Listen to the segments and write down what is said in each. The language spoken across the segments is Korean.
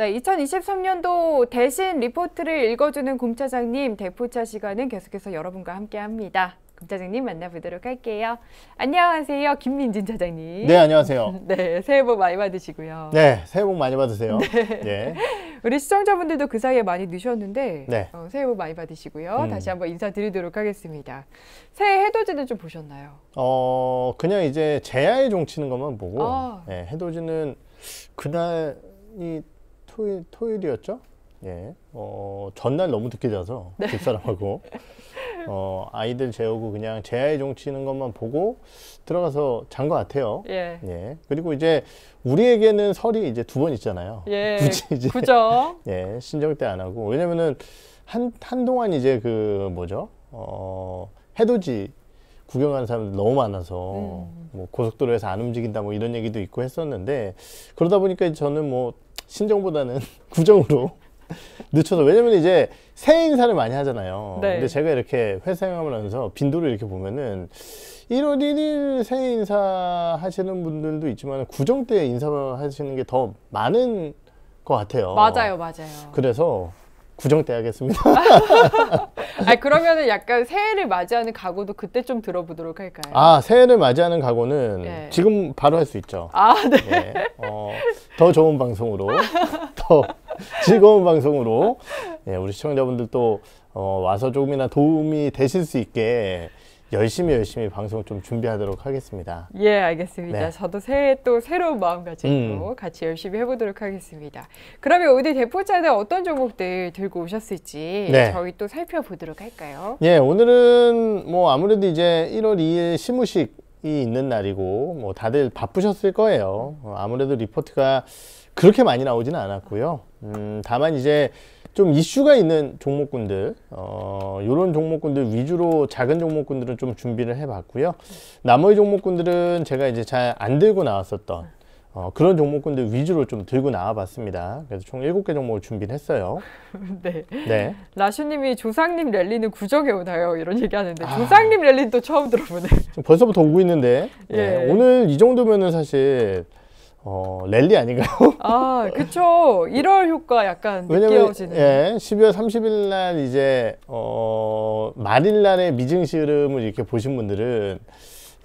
네, 2023년도 대신 리포트를 읽어주는 곰차장님 대포차 시간은 계속해서 여러분과 함께합니다. 곰차장님 만나보도록 할게요. 안녕하세요, 김민진 차장님. 네, 안녕하세요. 네, 새해 복 많이 받으시고요. 네, 새해 복 많이 받으세요. 네. 네. 우리 시청자분들도 그 사이에 많이 늦셨는데 네. 어, 새해 복 많이 받으시고요. 음. 다시 한번 인사드리도록 하겠습니다. 새해 해돋이는 좀 보셨나요? 어, 그냥 이제 제야의 종치는 것만 보고 아. 네, 해돋이는 그날이 토요일, 토일이었죠 예. 어, 전날 너무 늦게 자서 네. 집사람하고 어, 아이들 재우고 그냥 재아의 종치는 것만 보고 들어가서 잔 것 같아요. 예. 예. 그리고 이제 우리에게는 설이 이제 두 번 있잖아요. 예. 굳이 이제 그죠. 예. 신정 때 안 하고 왜냐면은 한 한동안 이제 그 뭐죠? 어, 해돋이 구경하는 사람들 너무 많아서 음. 뭐 고속도로에서 안 움직인다 뭐 이런 얘기도 있고 했었는데 그러다 보니까 저는 뭐 신정보다는 구정으로 늦춰서 왜냐면 이제 새해 인사를 많이 하잖아요. 네. 근데 제가 이렇게 회사 생활하면서 빈도를 이렇게 보면은 1월 1일 새해 인사 하시는 분들도 있지만 구정 때 인사하시는 게 더 많은 것 같아요. 맞아요, 맞아요. 그래서 구정돼야겠습니다. 아 그러면은 약간 새해를 맞이하는 각오도 그때 좀 들어보도록 할까요? 아 새해를 맞이하는 각오는 네. 지금 바로 할 수 있죠. 아 네. 네. 어, 더 좋은 방송으로 더 즐거운 방송으로 예, 우리 시청자분들 도 어, 와서 조금이나 도움이 되실 수 있게 열심히 열심히 방송 좀 준비하도록 하겠습니다. 예, 알겠습니다. 네. 저도 새해 또 새로운 마음가짐으로 음. 같이 열심히 해보도록 하겠습니다. 그러면 오늘 대포차에 어떤 종목들 들고 오셨을지 네. 저희 또 살펴보도록 할까요? 예, 오늘은 뭐 아무래도 이제 1월 2일 시무식이 있는 날이고 뭐 다들 바쁘셨을 거예요. 어, 아무래도 리포트가 그렇게 많이 나오지는 않았고요. 음, 다만 이제 좀 이슈가 있는 종목군들 어, 이런 종목군들 위주로 작은 종목군들은 좀 준비를 해봤고요 나머지 종목군들은 제가 이제 잘 안 들고 나왔었던 어, 그런 종목군들 위주로 좀 들고 나와봤습니다. 그래서 총 7개 종목을 준비를 했어요. 네. 네. 라슈님이 조상님 랠리는 구정에 오나요? 이런 얘기하는데 아... 조상님 랠리는 또 처음 들어보네. 벌써부터 오고 있는데 예. 네. 오늘 이 정도면은 사실 어, 랠리 아닌가요? 아, 그쵸. 1월 효과 약간 왜냐면, 느껴지는. 예, 12월 30일 날 이제 어, 말일 날의 미증시름을 이렇게 보신 분들은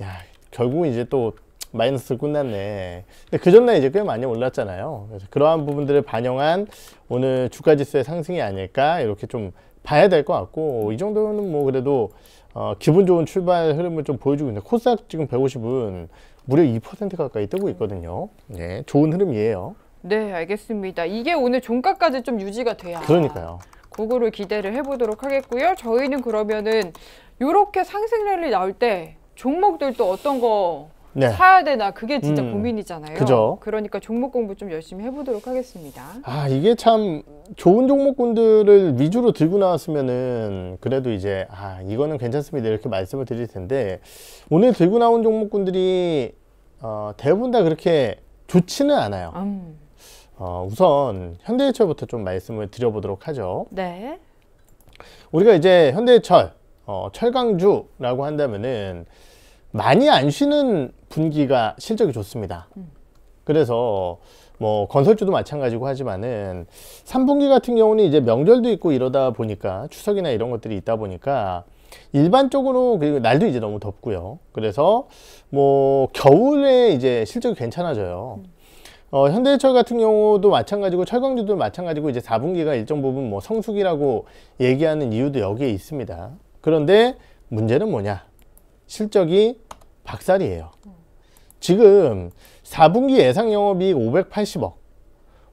야, 결국은 이제 또 마이너스 끝났네. 근데 그 전날 이제 꽤 많이 올랐잖아요. 그래서 그러한 부분들을 반영한 오늘 주가 지수의 상승이 아닐까 이렇게 좀 봐야 될 것 같고 이 정도는 뭐 그래도 어, 기분 좋은 출발 흐름을 좀 보여주고 있는데 코스닥 지금 150은 무려 2% 가까이 뜨고 있거든요. 네, 좋은 흐름이에요. 네, 알겠습니다. 이게 오늘 종가까지 좀 유지가 돼야. 그러니까요. 그거를 기대를 해보도록 하겠고요. 저희는 그러면은 이렇게 상승 랠리 나올 때 종목들도 어떤 거 네. 사야 되나 그게 진짜 음, 고민이잖아요. 그죠. 그러니까 종목 공부 좀 열심히 해보도록 하겠습니다. 아 이게 참 좋은 종목군들을 위주로 들고 나왔으면은 그래도 이제 아 이거는 괜찮습니다 이렇게 말씀을 드릴 텐데 오늘 들고 나온 종목군들이 어, 대부분 다 그렇게 좋지는 않아요. 음. 어, 우선 현대해철부터 좀 말씀을 드려보도록 하죠. 네. 우리가 이제 현대해철, 어, 철강주라고 한다면은 많이 안 쉬는 분기가 실적이 좋습니다. 그래서 뭐 건설주도 마찬가지고 하지만은 3분기 같은 경우는 이제 명절도 있고 이러다 보니까 추석이나 이런 것들이 있다 보니까 일반적으로 그리고 날도 이제 너무 덥고요. 그래서 뭐 겨울에 이제 실적이 괜찮아져요. 어, 현대철 같은 경우도 마찬가지고 철강주도 마찬가지고 이제 4분기가 일정 부분 뭐 성수기라고 얘기하는 이유도 여기에 있습니다. 그런데 문제는 뭐냐? 실적이 박살이에요. 지금 4분기 예상 영업이익 580억,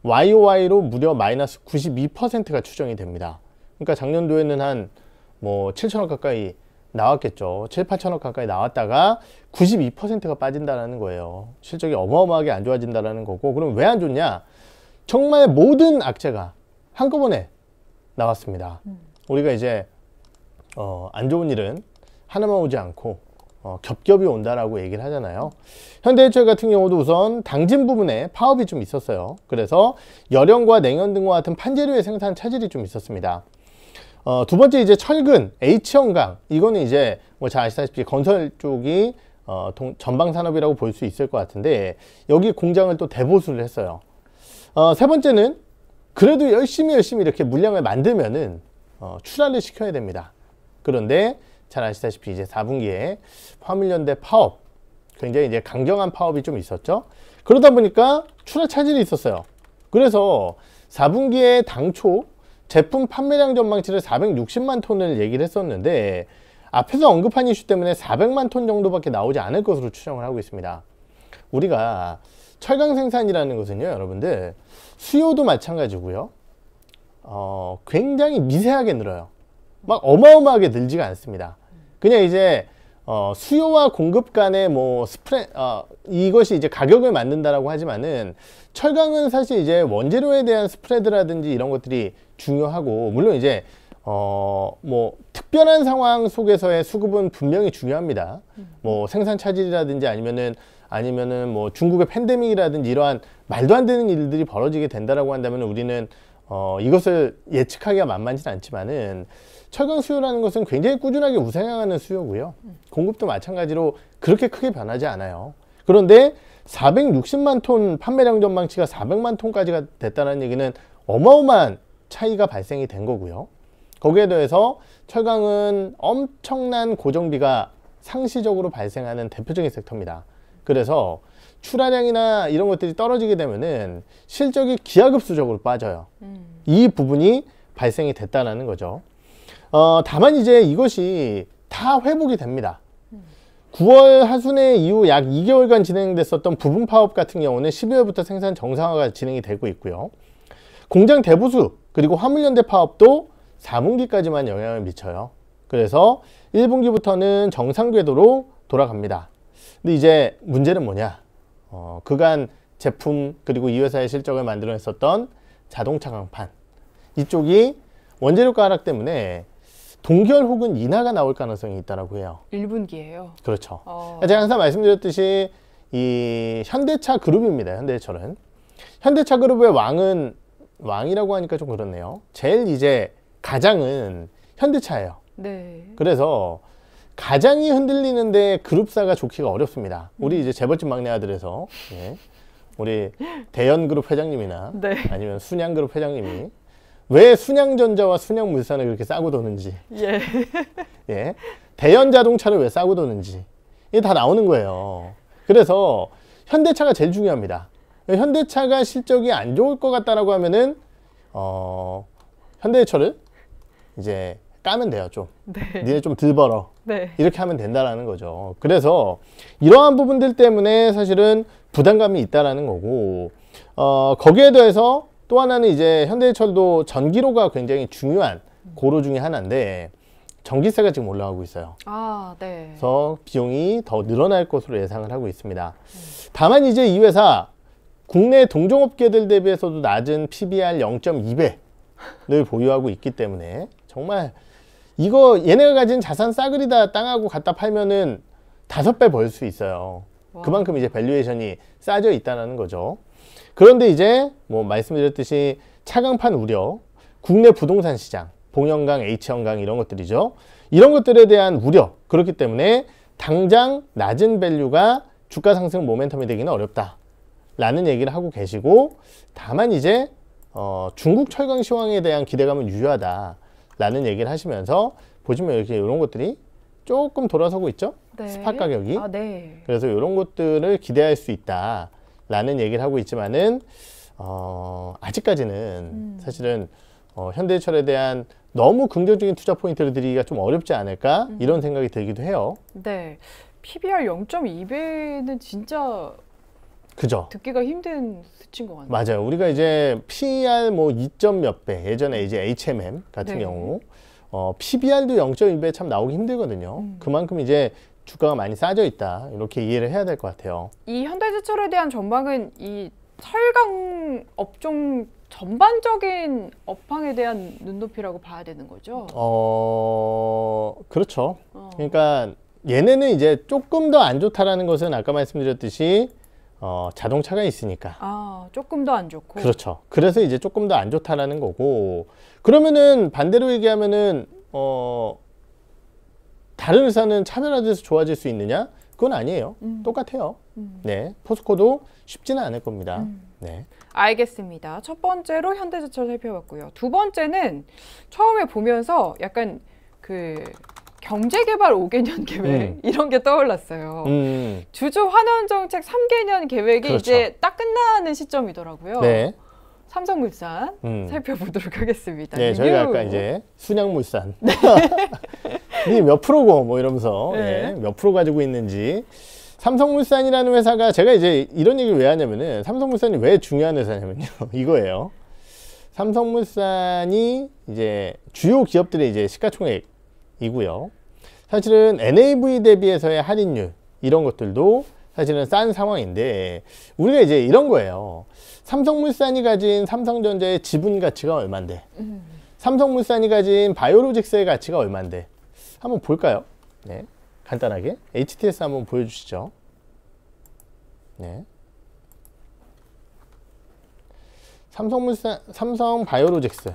YOY로 무려 마이너스 92%가 추정이 됩니다. 그러니까 작년도에는 한 뭐 7천억 가까이 나왔겠죠. 7, 8천억 가까이 나왔다가 92%가 빠진다라는 거예요. 실적이 어마어마하게 안 좋아진다라는 거고 그럼 왜 안 좋냐? 정말 모든 악재가 한꺼번에 나왔습니다. 음. 우리가 이제 어, 안 좋은 일은 하나만 오지 않고 어, 겹겹이 온다라고 얘기를 하잖아요 현대해철 같은 경우도 우선 당진 부분에 파업이 좀 있었어요 그래서 열연과 냉연 등과 같은 판재료의 생산 차질이 좀 있었습니다 어, 두 번째 이제 철근, H형강 이거는 이제 뭐잘 아시다시피 건설 쪽이 어, 동, 전방 산업이라고 볼 수 있을 것 같은데 여기 공장을 또 대보수를 했어요 어, 세 번째는 그래도 열심히 열심히 이렇게 물량을 만들면은 어, 출하를 시켜야 됩니다 그런데 잘 아시다시피 이제 4분기에 화물연대 파업 굉장히 이제 강경한 파업이 좀 있었죠. 그러다 보니까 출하 차질이 있었어요. 그래서 4분기에 당초 제품 판매량 전망치를 460만 톤을 얘기를 했었는데 앞에서 언급한 이슈 때문에 400만 톤 정도밖에 나오지 않을 것으로 추정을 하고 있습니다. 우리가 철강 생산이라는 것은요, 여러분들 수요도 마찬가지고요. 어, 굉장히 미세하게 늘어요. 막 어마어마하게 늘지가 않습니다. 그냥 이제 어, 수요와 공급 간의 뭐 스프레 어, 이것이 이제 가격을 만든다라고 하지만은 철강은 사실 이제 원재료에 대한 스프레드라든지 이런 것들이 중요하고 물론 이제 어, 뭐 특별한 상황 속에서의 수급은 분명히 중요합니다. 뭐 생산 차질이라든지 아니면은 아니면은 뭐 중국의 팬데믹이라든지 이러한 말도 안 되는 일들이 벌어지게 된다라고 한다면 우리는 어, 이것을 예측하기가 만만치 는 않지만은 철강 수요라는 것은 굉장히 꾸준하게 우상향하는 수요고요. 공급도 마찬가지로 그렇게 크게 변하지 않아요. 그런데 460만 톤 판매량 전망치가 400만 톤까지가 됐다는 얘기는 어마어마한 차이가 발생이 된 거고요. 거기에 더해서 철강은 엄청난 고정비가 상시적으로 발생하는 대표적인 섹터입니다. 그래서 출하량이나 이런 것들이 떨어지게 되면은 실적이 기하급수적으로 빠져요. 음. 이 부분이 발생이 됐다라는 거죠. 어, 다만 이제 이것이 다 회복이 됩니다. 9월 하순에 이후 약 2개월간 진행됐었던 부분 파업 같은 경우는 12월부터 생산 정상화가 진행이 되고 있고요. 공장 대부수 그리고 화물연대 파업도 4분기까지만 영향을 미쳐요. 그래서 1분기부터는 정상 궤도로 돌아갑니다. 근데 이제 문제는 뭐냐? 어, 그간 제품 그리고 이 회사의 실적을 만들어냈었던 자동차 강판 이쪽이 원재료가 하락 때문에 동결 혹은 인하가 나올 가능성이 있다라고 해요. 1분기예요. 그렇죠. 어... 제가 항상 말씀드렸듯이 이 현대차 그룹입니다. 현대차는 현대차 그룹의 왕은 왕이라고 하니까 좀 그렇네요. 제일 이제 가장은 현대차예요. 네. 그래서 가장이 흔들리는데 그룹사가 좋기가 어렵습니다. 우리 이제 재벌집 막내 아들에서 예. 우리 대연그룹 회장님이나 네. 아니면 순양그룹 회장님이 왜 순양전자와 순양물산을 그렇게 싸고 도는지 예. 예. 대연자동차를 왜 싸고 도는지 이게 다 나오는 거예요 그래서 현대차가 제일 중요합니다 현대차가 실적이 안 좋을 것 같다라고 하면은 어, 현대차를 이제 까면 돼요 좀 네. 니네 좀 들벌어 네. 이렇게 하면 된다라는 거죠 그래서 이러한 부분들 때문에 사실은 부담감이 있다라는 거고 어, 거기에 대해서 또 하나는 이제 현대철도 전기로가 굉장히 중요한 고로 중의 하나인데 전기세가 지금 올라가고 있어요. 아, 네. 그래서 비용이 더 늘어날 것으로 예상을 하고 있습니다. 음. 다만 이제 이 회사 국내 동종업계들 대비해서도 낮은 PBR 0.2배를 보유하고 있기 때문에 정말 이거 얘네가 가진 자산 싸그리다 땅하고 갖다 팔면은 다섯 배 벌 수 있어요. 와. 그만큼 이제 밸류에이션이 싸져 있다는 거죠. 그런데 이제 뭐 말씀드렸듯이 차강판 우려, 국내 부동산 시장, 봉영강, H형강 이런 것들이죠. 이런 것들에 대한 우려. 그렇기 때문에 당장 낮은 밸류가 주가 상승 모멘텀이 되기는 어렵다. 라는 얘기를 하고 계시고 다만 이제 어, 중국 철강 시황에 대한 기대감은 유효하다. 라는 얘기를 하시면서 보시면 이렇게 이런 것들이 조금 돌아서고 있죠. 네. 스팟 가격이. 아, 네. 그래서 이런 것들을 기대할 수 있다. 라는 얘기를 하고 있지만은 어, 아직까지는 음. 사실은 어, 현대철에 대한 너무 긍정적인 투자 포인트를 드리기가 좀 어렵지 않을까 음. 이런 생각이 들기도 해요. 네. PBR 0.2배는 진짜 그죠. 듣기가 힘든 수치인 것 같아요. 맞아요. 우리가 이제 PR e 뭐 2점 몇 배, 예전에 이제 HMM 같은 네. 경우, 어, PBR도 0.2배 참 나오기 힘들거든요. 음. 그만큼 이제 주가가 많이 싸져 있다 이렇게 이해를 해야 될 것 같아요. 이 현대제철에 대한 전망은 이 철강 업종 전반적인 업황에 대한 눈높이라고 봐야 되는 거죠? 어 그렇죠. 어. 그러니까 얘네는 이제 조금 더 안 좋다라는 것은 아까 말씀드렸듯이 어, 자동차가 있으니까. 아, 조금 더 안 좋고. 그렇죠. 그래서 이제 조금 더 안 좋다라는 거고. 그러면은 반대로 얘기하면은 어, 다른 회사는 차별화돼서 좋아질 수 있느냐? 그건 아니에요. 음. 똑같아요. 음. 네, 포스코도 쉽지는 않을 겁니다. 음. 네. 알겠습니다. 첫 번째로 현대제철 살펴봤고요. 두 번째는 처음에 보면서 약간 그 경제개발 5개년 계획 음. 이런 게 떠올랐어요. 음. 주주 환원 정책 3개년 계획이 그렇죠. 이제 딱 끝나는 시점이더라고요. 네. 삼성물산 음. 살펴보도록 하겠습니다. 네, 저희가 아까 이제 순양물산 네. 이몇 프로고 뭐 이러면서 네. 예, 몇 프로 가지고 있는지 삼성물산이라는 회사가 제가 이제 이런 얘기를 왜 하냐면은 삼성물산이 왜 중요한 회사냐면요 이거예요 삼성물산이 이제 주요 기업들의 이제 시가총액이고요 사실은 NAV 대비해서의 할인율 이런 것들도 사실은 싼 상황인데 우리가 이제 이런 거예요 삼성물산이 가진 삼성전자의 지분 가치가 얼만데 음. 삼성물산이 가진 바이오로직스의 가치가 얼만데 한번 볼까요? 네. 간단하게 HTS 한번 보여주시죠. 네. 삼성물산, 삼성바이오로직스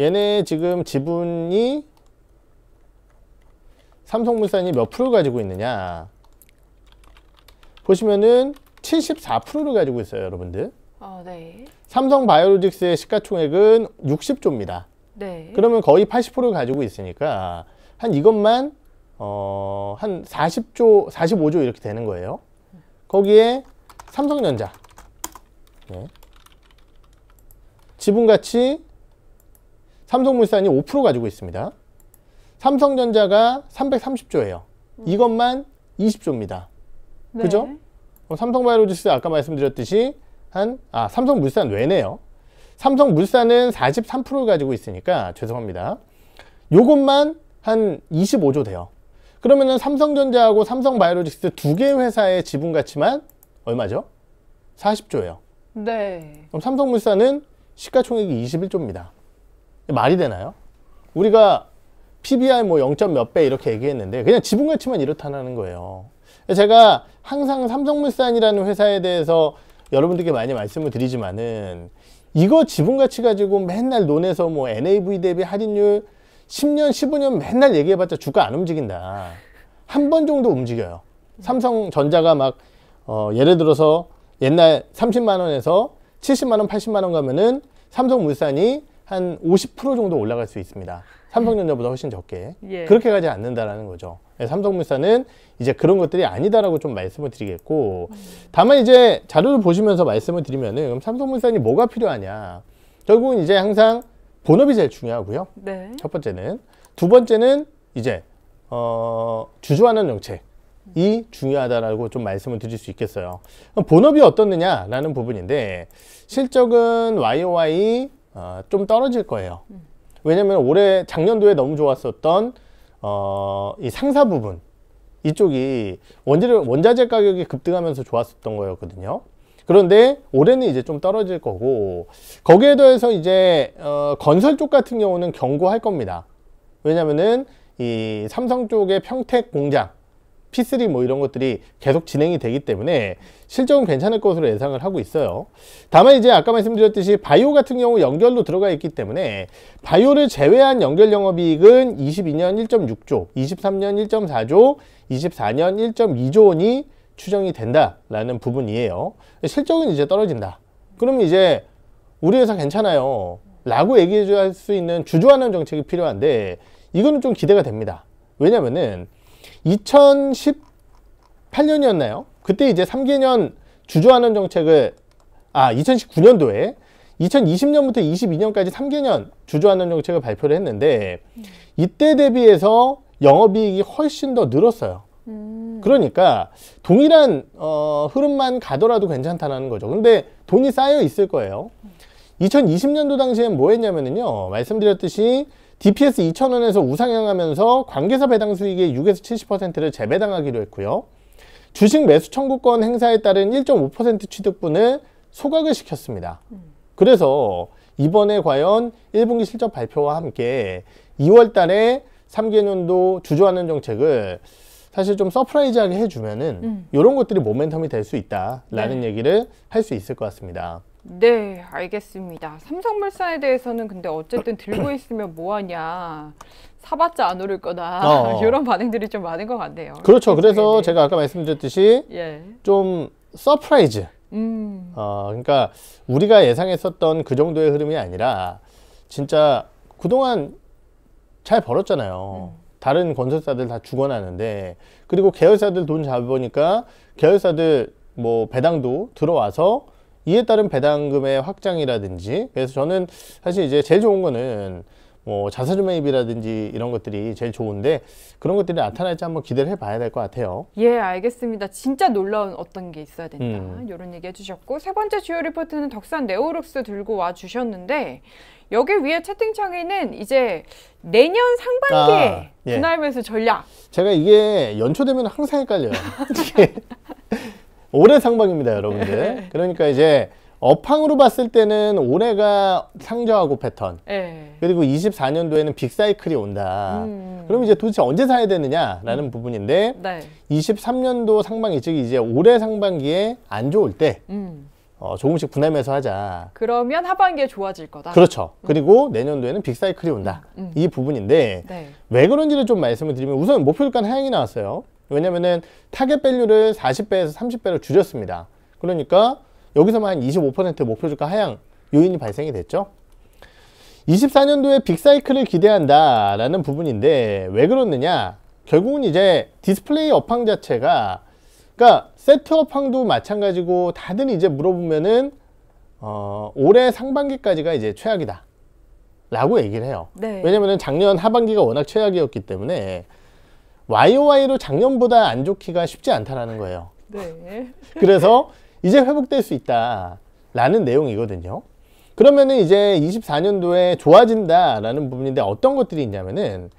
얘네 지금 지분이 삼성물산이 몇 프로 가지고 있느냐 보시면은 74%를 가지고 있어요 여러분들 아, 네. 삼성바이오로직스의 시가총액은 60조입니다 네. 그러면 거의 80%를 가지고 있으니까 한 이것만 어, 한 40조, 45조 이렇게 되는 거예요. 거기에 삼성전자 네. 지분 가치 삼성물산이 5% 가지고 있습니다. 삼성전자가 330조예요. 음. 이것만 20조입니다. 네. 그죠? 어, 삼성바이오로직스 아까 말씀드렸듯이 한 아 삼성물산 외네요. 삼성물산은 43%를 가지고 있으니까 죄송합니다. 요것만 한 25조 돼요. 그러면은 삼성전자하고 삼성바이오로직스 두 개 회사의 지분 가치만 얼마죠? 40조예요. 네. 그럼 삼성물산은 시가총액이 21조입니다. 말이 되나요? 우리가 PBR 뭐 0. 몇 배 이렇게 얘기했는데 그냥 지분 가치만 이렇다는 거예요. 제가 항상 삼성물산이라는 회사에 대해서 여러분들께 많이 말씀을 드리지만은 이거 지분가치 가지고 맨날 논에서 뭐 NAV 대비 할인율 10년, 15년 맨날 얘기해봤자 주가 안 움직인다. 한 번 정도 움직여요. 삼성전자가 막, 어, 예를 들어서 옛날 30만원에서 70만원, 80만원 가면은 삼성물산이 한50% 정도 올라갈 수 있습니다. 삼성전자보다 훨씬 적게. 예. 그렇게 가지 않는다라는 거죠. 네, 삼성물산은 이제 그런 것들이 아니다라고 좀 말씀을 드리겠고, 다만 이제 자료를 보시면서 말씀을 드리면은, 그럼 삼성물산이 뭐가 필요하냐. 결국은 이제 항상 본업이 제일 중요하고요. 네. 첫 번째는. 두 번째는 이제, 어, 주주하는 정책. 이 중요하다라고 좀 말씀을 드릴 수 있겠어요. 본업이 어떻느냐라는 부분인데 실적은 YOY 어, 좀 떨어질 거예요. 음. 왜냐면 올해 작년도에 너무 좋았었던 어, 이 상사 부분 이쪽이 원재료 원자재 가격이 급등하면서 좋았었던 거였거든요. 그런데 올해는 이제 좀 떨어질 거고 거기에 더해서 이제 어, 건설 쪽 같은 경우는 경고할 겁니다. 왜냐면은 이 삼성 쪽의 평택 공장 P3 뭐 이런 것들이 계속 진행이 되기 때문에 실적은 괜찮을 것으로 예상을 하고 있어요. 다만 이제 아까 말씀드렸듯이 바이오 같은 경우 연결로 들어가 있기 때문에 바이오를 제외한 연결 영업이익은 22년 1.6조, 23년 1.4조, 24년 1.2조 원이 추정이 된다라는 부분이에요. 실적은 이제 떨어진다. 그러면 이제 우리 회사 괜찮아요. 라고 얘기해 줄 수 있는 주주하는 정책이 필요한데 이거는 좀 기대가 됩니다. 왜냐면은 2018년이었나요? 그때 이제 3개년 주저하는 정책을 아 2019년도에 2020년부터 22년까지 3개년 주저하는 정책을 발표를 했는데 음. 이때 대비해서 영업이익이 훨씬 더 늘었어요. 음. 그러니까 동일한 어, 흐름만 가더라도 괜찮다는 거죠. 근데 돈이 쌓여 있을 거예요. 2020년도 음. 당시엔 뭐 했냐면요. 말씀드렸듯이 DPS 2,000원에서 우상향하면서 관계사 배당 수익의 6에서 70%를 재배당하기로 했고요. 주식 매수 청구권 행사에 따른 1.5% 취득분을 소각을 시켰습니다. 그래서 이번에 과연 1분기 실적 발표와 함께 2월 달에 3개년도 주주하는 정책을 사실 좀 서프라이즈하게 해주면은 음. 이런 것들이 모멘텀이 될 수 있다라는 네. 얘기를 할 수 있을 것 같습니다. 네, 알겠습니다. 삼성물산에 대해서는 근데 어쨌든 들고 있으면 뭐하냐. 사봤자 안 오를 거다. 어. 이런 반응들이 좀 많은 것 같네요. 그렇죠. 그래서 네, 네. 제가 아까 말씀드렸듯이 예. 좀 서프라이즈. 음. 어, 그러니까 우리가 예상했었던 그 정도의 흐름이 아니라 진짜 그동안 잘 벌었잖아요. 음. 다른 건설사들 다 죽어나는데 그리고 계열사들 돈 잡아보니까 계열사들 뭐 배당도 들어와서 이에 따른 배당금의 확장이라든지 그래서 저는 사실 이제 제일 좋은 거는 뭐 자사주 매입이라든지 이런 것들이 제일 좋은데 그런 것들이 나타날지 한번 기대를 해봐야 될 것 같아요. 예, 알겠습니다. 진짜 놀라운 어떤 게 있어야 된다. 음. 이런 얘기 해주셨고 세 번째 주요 리포트는 덕산 네오룩스 들고 와 주셨는데 여기 위에 채팅창에는 이제 내년 상반기에 아, 예. 분할매수 전략. 제가 이게 연초 되면 항상 헷갈려요. 올해 상방입니다, 여러분들. 네. 그러니까 이제 업황으로 봤을 때는 올해가 상저하고 패턴 네. 그리고 24년도에는 빅사이클이 온다 음. 그럼 이제 도대체 언제 사야 되느냐라는 음. 부분인데 네. 23년도 상반기 즉 이제 올해 상반기에 안 좋을 때 음. 어, 조금씩 분할매서 하자 그러면 하반기에 좋아질 거다 그렇죠 음. 그리고 내년도에는 빅사이클이 온다 음. 이 부분인데 네. 왜 그런지를 좀 말씀을 드리면 우선 목표주가 하향이 나왔어요 왜냐면은 타겟 밸류를 40배에서 30배로 줄였습니다. 그러니까 여기서만 25% 목표주가 하향 요인이 발생이 됐죠. 24년도에 빅사이클을 기대한다 라는 부분인데 왜 그렇느냐 결국은 이제 디스플레이 업황 자체가 그러니까 세트 업황도 마찬가지고 다들 이제 물어보면은 어, 올해 상반기까지가 이제 최악이다 라고 얘기를 해요 네. 왜냐면은 작년 하반기가 워낙 최악이었기 때문에 YOY로 작년보다 안 좋기가 쉽지 않다라는 거예요. 네. 그래서 이제 회복될 수 있다라는 내용이거든요. 그러면은 이제 24년도에 좋아진다라는 부분인데 어떤 것들이 있냐면은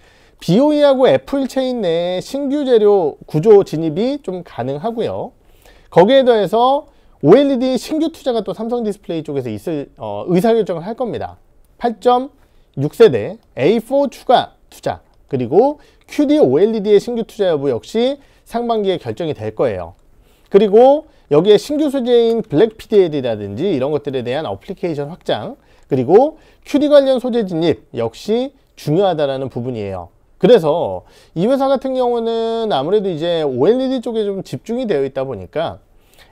BOE하고 애플 체인 내에 신규 재료 구조 진입이 좀 가능하고요. 거기에 더해서 OLED 신규 투자가 또 삼성 디스플레이 쪽에서 있을 어, 의사결정을 할 겁니다. 8.6세대 A4 추가 투자 그리고 QD OLED의 신규 투자 여부 역시 상반기에 결정이 될 거예요. 그리고 여기에 신규 소재인 블랙 PDL이라든지 이런 것들에 대한 어플리케이션 확장 그리고 QD 관련 소재 진입 역시 중요하다라는 부분이에요. 그래서 이 회사 같은 경우는 아무래도 이제 OLED 쪽에 좀 집중이 되어 있다 보니까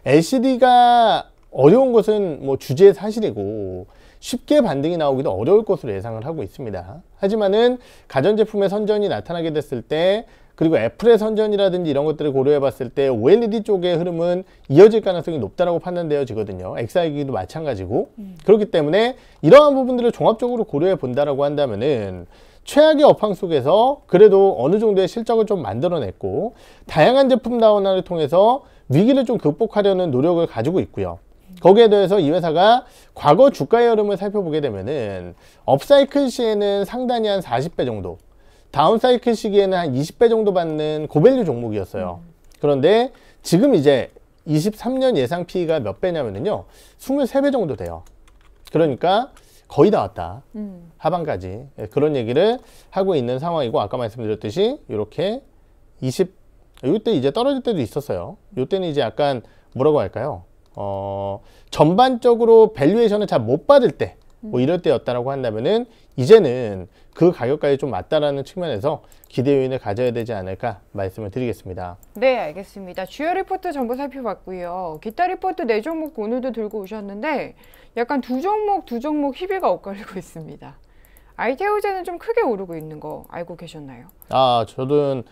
LCD가 어려운 것은 뭐 주제의 사실이고 쉽게 반등이 나오기도 어려울 것으로 예상을 하고 있습니다. 하지만은 가전제품의 선전이 나타나게 됐을 때 그리고 애플의 선전이라든지 이런 것들을 고려해 봤을 때 OLED 쪽의 흐름은 이어질 가능성이 높다라고 판단되어지거든요. x 사이기도 마찬가지고. 음. 그렇기 때문에 이러한 부분들을 종합적으로 고려해 본다라고 한다면은 최악의 업황 속에서 그래도 어느 정도의 실적을 좀 만들어냈고 다양한 제품 다운화를 통해서 위기를 좀 극복하려는 노력을 가지고 있고요. 거기에 대해서 이 회사가 과거 주가의 흐름을 살펴보게 되면은 업사이클 시에는 상단이 한 40배 정도 다운사이클 시기에는 한 20배 정도 받는 고밸류 종목이었어요 음. 그런데 지금 이제 23년 예상 PE가 몇 배냐면요 23배 정도 돼요 그러니까 거의 나 왔다 음. 하반까지 예, 그런 얘기를 하고 있는 상황이고 아까 말씀드렸듯이 이렇게 20 이때 이제 떨어질 때도 있었어요 이때는 이제 약간 뭐라고 할까요 어, 전반적으로 밸류에이션을 잘 못 받을 때, 뭐 음. 이럴 때였다라고 한다면은 이제는 그 가격까지 좀 맞다라는 측면에서 기대 요인을 가져야 되지 않을까 말씀을 드리겠습니다. 네, 알겠습니다. 주요 리포트 전부 살펴봤고요. 기타 리포트 네 종목 오늘도 들고 오셨는데 약간 두 종목 두 종목 희비가 엇갈리고 있습니다. 알테오제는 좀 크게 오르고 있는 거 알고 계셨나요? 아, 저는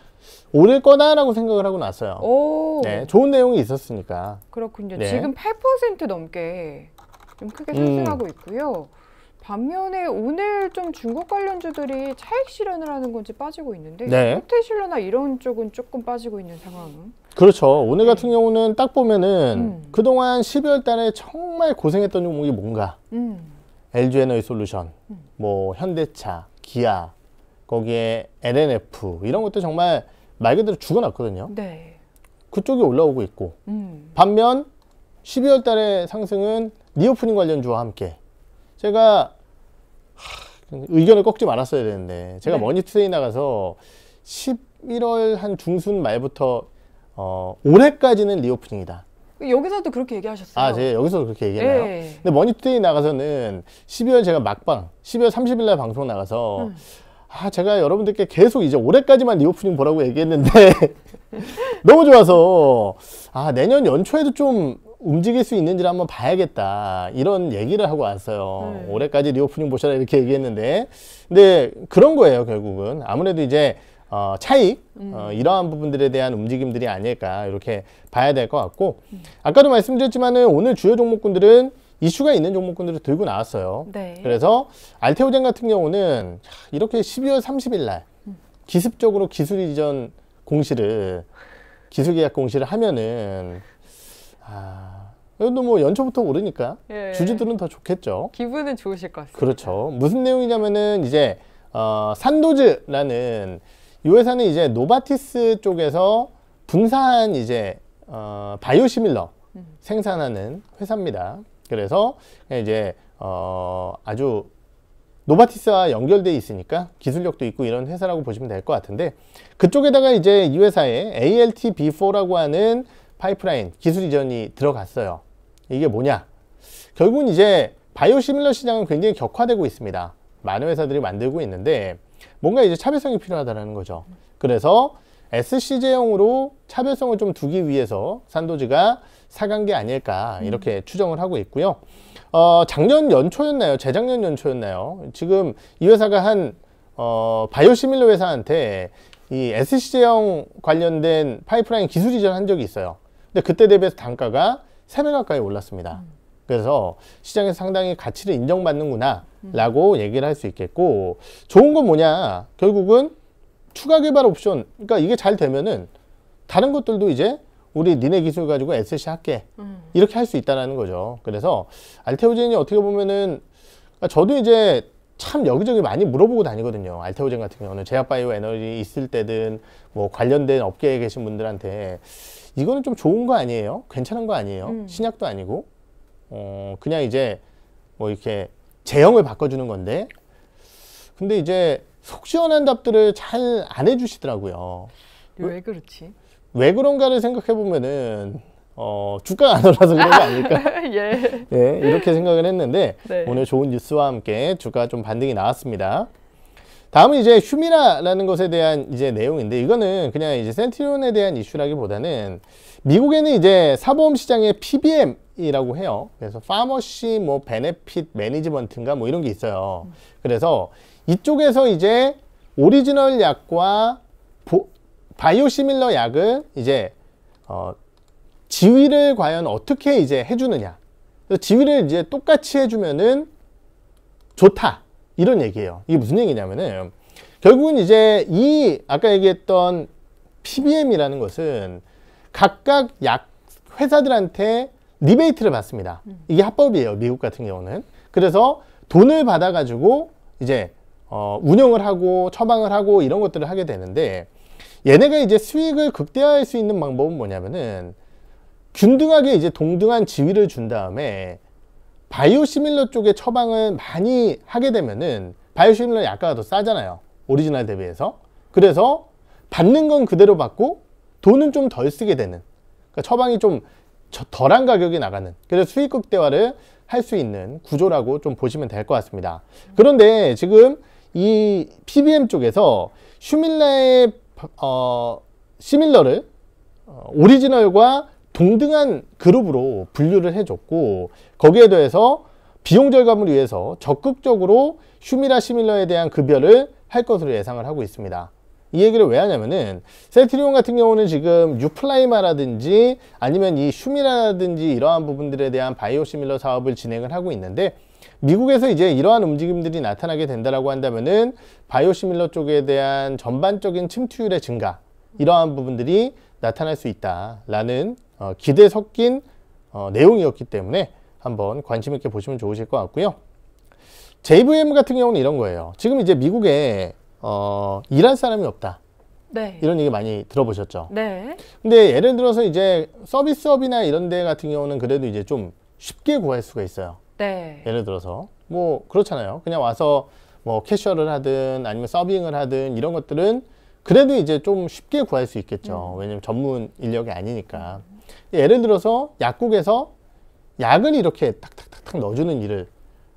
오를 거다라고 생각을 하고 나어요 오. 네, 좋은 내용이 있었으니까. 그렇군요. 네. 지금 8% 넘게 좀 크게 음. 상승하고 음. 있고요. 반면에 오늘 좀 중국 관련주들이 차익 실현을 하는 건지 빠지고 있는데 네. 호텔실러나 이런 쪽은 조금 빠지고 있는 상황. 그렇죠. 오늘 네. 같은 경우는 딱 보면은 음. 그동안 12월 달에 정말 고생했던 종목이 뭔가 음. LG 에너지 솔루션, 음. 뭐 현대차, 기아, 거기에 LNF 이런 것도 정말 말 그대로 죽어놨거든요 네. 그쪽이 올라오고 있고 음. 반면 12월 달에 상승은 리오프닝 관련주와 함께 제가 하, 의견을 꺾지 말았어야 되는데 제가 네. 머니투데이 나가서 11월 한 중순 말부터 어, 올해까지는 리오프닝이다. 여기서도 그렇게 얘기하셨어요. 아, 제 여기서도 그렇게 얘기했나요? 네. 근데 머니투데이 나가서는 12월 제가 막방, 12월 30일 날 방송 나가서 음. 아, 제가 여러분들께 계속 이제 올해까지만 리오프닝 보라고 얘기했는데 너무 좋아서 아, 내년 연초에도 좀 움직일 수 있는지를 한번 봐야겠다 이런 얘기를 하고 왔어요 네. 올해까지 리오프닝 보셔라 이렇게 얘기했는데 근데 그런 거예요 결국은 아무래도 이제 어, 차익 음. 어, 이러한 부분들에 대한 움직임들이 아닐까 이렇게 봐야 될 것 같고 음. 아까도 말씀드렸지만 오늘 주요 종목군들은 이슈가 있는 종목군들을 들고 나왔어요. 네. 그래서 알테오젠 같은 경우는 이렇게 12월 30일 날 기습적으로 기술 이전 공시를 기술 계약 공시를 하면은 아 그래도 뭐 연초부터 오르니까 예. 주주들은 더 좋겠죠. 기분은 좋으실 것 같습니다. 그렇죠. 무슨 내용이냐면은 이제 어, 산도즈라는 이 회사는 이제 노바티스 쪽에서 분산 이제 어, 바이오시밀러 음. 생산하는 회사입니다. 그래서 이제 어 아주 노바티스와 연결돼 있으니까 기술력도 있고 이런 회사라고 보시면 될 것 같은데 그쪽에다가 이제 이 회사에 ALT-B4라고 하는 파이프라인 기술 이전이 들어갔어요. 이게 뭐냐? 결국은 이제 바이오시밀러 시장은 굉장히 격화되고 있습니다. 많은 회사들이 만들고 있는데 뭔가 이제 차별성이 필요하다는 거죠. 그래서 s c j 형으로 차별성을 좀 두기 위해서 산도지가 사간 게 아닐까 음. 이렇게 음. 추정을 하고 있고요. 어, 작년 연초였나요? 재작년 연초였나요? 지금 이 회사가 한 어, 바이오시밀러 회사한테 이 s c j 형 관련된 파이프라인 기술 이전한 적이 있어요. 근데 그때 대비해서 단가가 3배 가까이 올랐습니다. 음. 그래서 시장에서 상당히 가치를 인정받는구나 음. 라고 음. 얘기를 할 수 있겠고 좋은 건 뭐냐 결국은 추가 개발 옵션 그러니까 이게 잘 되면은 다른 것들도 이제 우리 니네 기술 가지고 SC 할게 음. 이렇게 할 수 있다라는 거죠 그래서 알테오젠이 어떻게 보면은 그러니까 저도 이제 참 여기저기 많이 물어보고 다니거든요 알테오젠 같은 경우는 제약바이오 에너지 있을 때든 뭐 관련된 업계에 계신 분들한테 이거는 좀 좋은 거 아니에요 괜찮은 거 아니에요 음. 신약도 아니고 어 그냥 이제 뭐 이렇게 제형을 바꿔주는 건데 근데 이제 속 시원한 답들을 잘 안 해주시더라고요. 왜 그렇지? 왜 그런가를 생각해 보면은 어, 주가가 안 올라서 그런 거 아닐까? 예. 예. 이렇게 생각을 했는데 네. 오늘 좋은 뉴스와 함께 주가 좀 반등이 나왔습니다. 다음은 이제 휴미라라는 것에 대한 이제 내용인데 이거는 그냥 이제 센티론에 대한 이슈라기보다는 미국에는 이제 사보험 시장의 PBM 이라고 해요. 그래서 파머시 뭐 베네핏 매니지먼트인가 뭐 이런 게 있어요. 그래서 이쪽에서 이제 오리지널 약과 보, 바이오시밀러 약을 이제 어, 지위를 과연 어떻게 이제 해주느냐 지위를 이제 똑같이 해주면은 좋다 이런 얘기예요 이게 무슨 얘기냐면은 결국은 이제 이 아까 얘기했던 PBM이라는 것은 각각 약 회사들한테 리베이트를 받습니다 음. 이게 합법이에요 미국 같은 경우는 그래서 돈을 받아 가지고 이제 어, 운영을 하고 처방을 하고 이런 것들을 하게 되는데 얘네가 이제 수익을 극대화할 수 있는 방법은 뭐냐면은 균등하게 이제 동등한 지위를 준 다음에 바이오시밀러 쪽에 처방을 많이 하게 되면은 바이오시밀러 약가가 더 싸잖아요 오리지널 대비해서 그래서 받는 건 그대로 받고 돈은 좀 덜 쓰게 되는 그러니까 처방이 좀 덜한 가격이 나가는 그래서 수익 극대화를 할 수 있는 구조라고 좀 보시면 될 것 같습니다 그런데 지금 이 PBM 쪽에서 슈밀러의 어, 시밀러를 어, 오리지널과 동등한 그룹으로 분류를 해줬고 거기에 더해서 비용 절감을 위해서 적극적으로 슈미라 시밀러에 대한 급여를 할 것으로 예상을 하고 있습니다. 이 얘기를 왜 하냐면은 셀트리온 같은 경우는 지금 유플라이마라든지 아니면 이 슈미라든지 이러한 부분들에 대한 바이오 시밀러 사업을 진행을 하고 있는데 미국에서 이제 이러한 움직임들이 나타나게 된다라고 한다면은 바이오시밀러 쪽에 대한 전반적인 침투율의 증가 이러한 부분들이 나타날 수 있다라는 어, 기대 섞인 어, 내용이었기 때문에 한번 관심 있게 보시면 좋으실 것 같고요. JVM 같은 경우는 이런 거예요. 지금 이제 미국에 어, 일할 사람이 없다. 네. 이런 얘기 많이 들어보셨죠? 네. 근데 예를 들어서 이제 서비스업이나 이런 데 같은 경우는 그래도 이제 좀 쉽게 구할 수가 있어요. 네. 예를 들어서 뭐 그렇잖아요. 그냥 와서 뭐 캐셔를 하든 아니면 서빙을 하든 이런 것들은 그래도 이제 좀 쉽게 구할 수 있겠죠. 음. 왜냐면 전문 인력이 아니니까. 예를 들어서 약국에서 약을 이렇게 탁탁탁탁 넣어주는 일을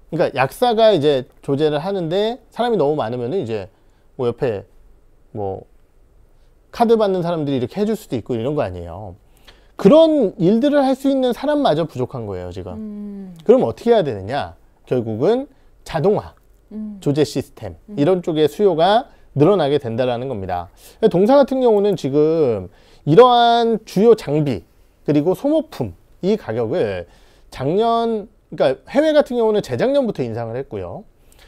그러니까 약사가 이제 조제를 하는데 사람이 너무 많으면 이제 뭐 옆에 뭐 카드 받는 사람들이 이렇게 해줄 수도 있고 이런 거 아니에요. 그런 일들을 할 수 있는 사람마저 부족한 거예요, 지금. 음. 그럼 어떻게 해야 되느냐? 결국은 자동화, 음. 조제 시스템, 음. 이런 쪽의 수요가 늘어나게 된다라는 겁니다. 동사 같은 경우는 지금 이러한 주요 장비, 그리고 소모품, 이 가격을 작년, 그러니까 해외 같은 경우는 재작년부터 인상을 했고요.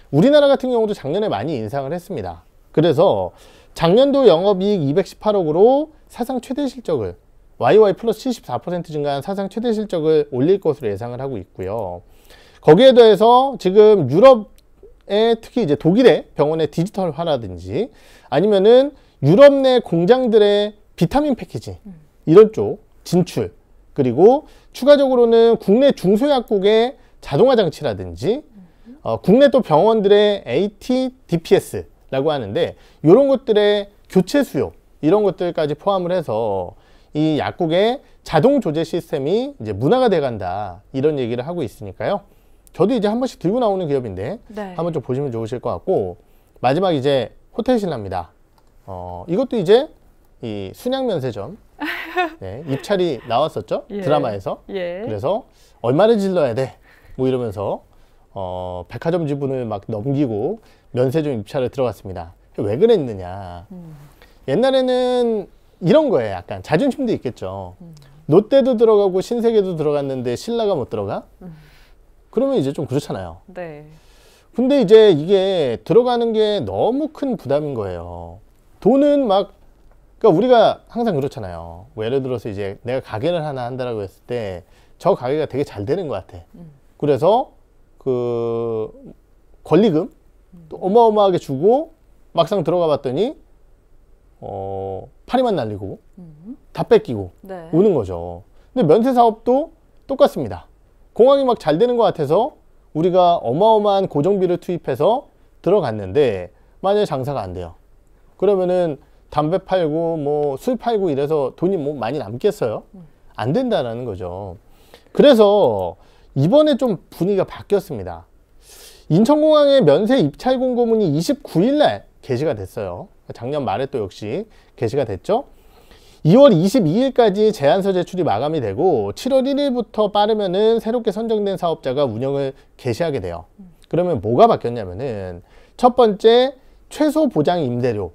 우리나라 같은 경우도 작년에 많이 인상을 했습니다. 그래서 작년도 영업이익 218억으로 사상 최대 실적을 YY 플러스 74% 증가한 사상 최대 실적을 올릴 것으로 예상을 하고 있고요. 거기에 더해서 지금 유럽에 특히 이제 독일의 병원의 디지털화라든지 아니면은 유럽 내 공장들의 비타민 패키지 음. 이런 쪽 진출 그리고 추가적으로는 국내 중소약국의 자동화 장치라든지 음. 어, 국내 또 병원들의 AT, DPS라고 하는데 이런 것들의 교체 수요 이런 것들까지 포함을 해서 이 약국의 자동 조제 시스템이 이제 문화가 돼간다 이런 얘기를 하고 있으니까요. 저도 이제 한 번씩 들고 나오는 기업인데 네. 한번 좀 보시면 좋으실 것 같고 마지막 이제 호텔 신라입니다. 어, 이것도 이제 이 순양 면세점 네, 입찰이 나왔었죠 예. 드라마에서 예. 그래서 얼마를 질러야 돼뭐 이러면서 어, 백화점 지분을 막 넘기고 면세점 입찰을 들어갔습니다. 왜 그랬느냐 음. 옛날에는 이런 거예요. 약간 자존심도 있겠죠. 롯데도 들어가고 신세계도 들어갔는데 신라가 못 들어가? 음. 그러면 이제 좀 그렇잖아요. 네. 근데 이제 이게 들어가는 게 너무 큰 부담인 거예요. 돈은 막 그러니까 우리가 항상 그렇잖아요. 뭐 예를 들어서 이제 내가 가게를 하나 한다라고 했을 때 저 가게가 되게 잘 되는 것 같아. 음. 그래서 그 권리금 또 음. 어마어마하게 주고 막상 들어가 봤더니 어 파리만 날리고 음. 다 뺏기고 네. 우는 거죠. 근데 면세 사업도 똑같습니다. 공항이 막 잘 되는 것 같아서 우리가 어마어마한 고정비를 투입해서 들어갔는데 만약에 장사가 안 돼요. 그러면은 담배 팔고 뭐 술 팔고 이래서 돈이 뭐 많이 남겠어요? 음. 안 된다라는 거죠. 그래서 이번에 좀 분위기가 바뀌었습니다. 인천공항의 면세 입찰 공고문이 29일 날 게시가 됐어요. 그러니까 작년 말에 또 역시 개시가 됐죠. 2월 22일까지 제안서 제출이 마감이 되고 7월 1일부터 빠르면은 새롭게 선정된 사업자가 운영을 개시하게 돼요. 그러면 뭐가 바뀌었냐면은 첫 번째 최소 보장 임대료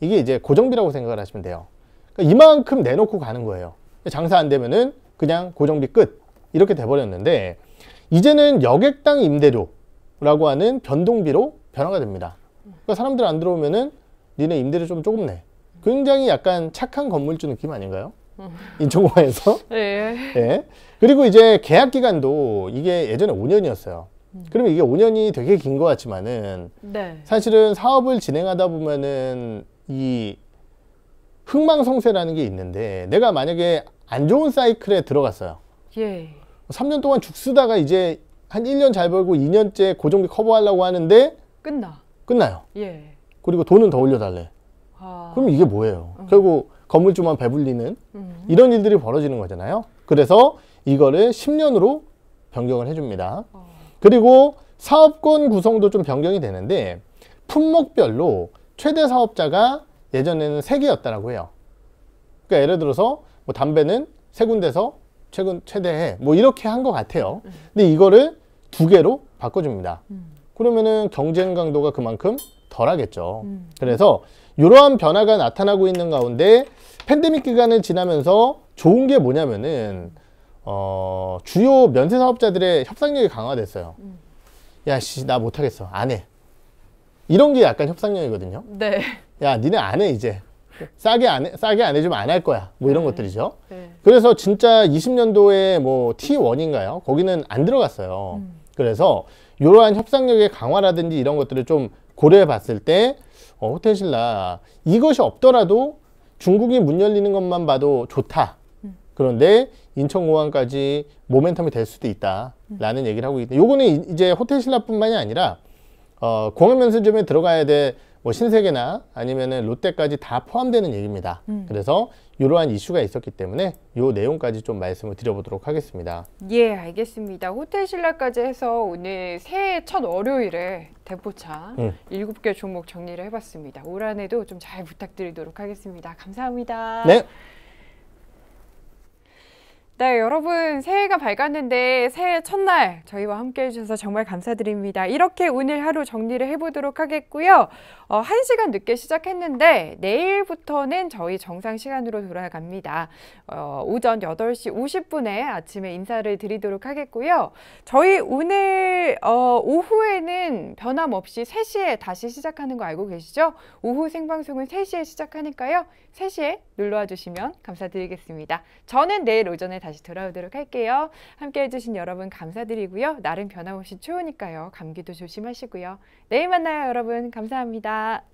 이게 이제 고정비라고 생각을 하시면 돼요. 그러니까 이만큼 내놓고 가는 거예요. 장사 안 되면은 그냥 고정비 끝 이렇게 돼버렸는데 이제는 여객당 임대료라고 하는 변동비로 변화가 됩니다. 그러니까 사람들 안 들어오면은 니네 임대료 좀 조금 내. 굉장히 약간 착한 건물주 느낌 아닌가요? 인천공항에서. 예. 네. 예. 그리고 이제 계약 기간도 이게 예전에 5년이었어요. 음. 그러면 이게 5년이 되게 긴 것 같지만은 네. 사실은 사업을 진행하다 보면은 이 흥망성쇠라는 게 있는데 내가 만약에 안 좋은 사이클에 들어갔어요. 예. 3년 동안 죽 쓰다가 이제 한 1년 잘 벌고 2년째 고정비 커버하려고 하는데 끝나. 끝나요. 예. 그리고 돈은 더 올려달래. 아. 그럼 이게 뭐예요? 음. 결국 건물주만 배불리는 음. 이런 일들이 벌어지는 거잖아요. 그래서 이거를 10년으로 변경을 해줍니다. 어. 그리고 사업권 구성도 좀 변경이 되는데 품목별로 최대 사업자가 예전에는 세개였다라고 해요. 그러니까 예를 들어서 뭐 담배는 세군데서 최근 최대해 뭐 이렇게 한 것 같아요. 음. 근데 이거를 두 개로 바꿔줍니다. 음. 그러면은 경쟁 강도가 그만큼 덜 하겠죠. 음. 그래서 이러한 변화가 나타나고 있는 가운데 팬데믹 기간을 지나면서 좋은 게 뭐냐면은 어, 주요 면세 사업자들의 협상력이 강화됐어요. 음. 야, 씨, 나 못하겠어. 안 해. 이런 게 약간 협상력이거든요. 네. 야, 니네 안 해, 이제. 싸게 안 해, 싸게 안 해주면 안 할 거야. 뭐 이런 네. 것들이죠. 네. 그래서 진짜 20년도에 뭐 T1인가요? 거기는 안 들어갔어요. 음. 그래서 이러한 협상력의 강화라든지 이런 것들을 좀 고려해 봤을 때 어, 호텔신라 이것이 없더라도 중국이 문 열리는 것만 봐도 좋다. 음. 그런데 인천공항까지 모멘텀이 될 수도 있다라는 음. 얘기를 하고 있다 요거는 이제 호텔신라뿐만이 아니라 어, 공항면세점에 들어가야 될 뭐 신세계나 아니면은 롯데까지 다 포함되는 얘기입니다. 음. 그래서 이러한 이슈가 있었기 때문에 이 내용까지 좀 말씀을 드려보도록 하겠습니다. 예, 알겠습니다. 호텔 신라까지 해서 오늘 새해 첫 월요일에 대포차 음. 예. 7개 종목 정리를 해봤습니다. 올 한해도 좀 잘 부탁드리도록 하겠습니다. 감사합니다. 네. 네, 여러분 새해가 밝았는데 새해 첫날 저희와 함께 해주셔서 정말 감사드립니다. 이렇게 오늘 하루 정리를 해보도록 하겠고요. 어, 한시간 늦게 시작했는데 내일부터는 저희 정상 시간으로 돌아갑니다. 어, 오전 8시 50분에 아침에 인사를 드리도록 하겠고요. 저희 오늘 어, 오후에는 변함없이 3시에 다시 시작하는 거 알고 계시죠? 오후 생방송은 3시에 시작하니까요. 3시에 눌러와 주시면 감사드리겠습니다. 저는 내일 오전에 다시 다시 돌아오도록 할게요. 함께 해주신 여러분 감사드리고요. 날은 변함없이 추우니까요. 감기도 조심하시고요. 내일 만나요, 여러분. 감사합니다.